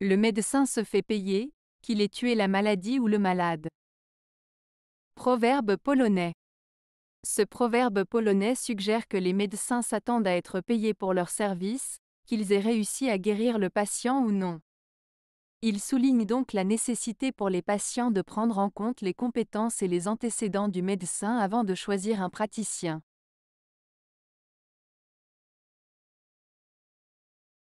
Le médecin se fait payer, qu'il ait tué la maladie ou le malade. Proverbe polonais. Ce proverbe polonais suggère que les médecins s'attendent à être payés pour leur service, qu'ils aient réussi à guérir le patient ou non. Il souligne donc la nécessité pour les patients de prendre en compte les compétences et les antécédents du médecin avant de choisir un praticien.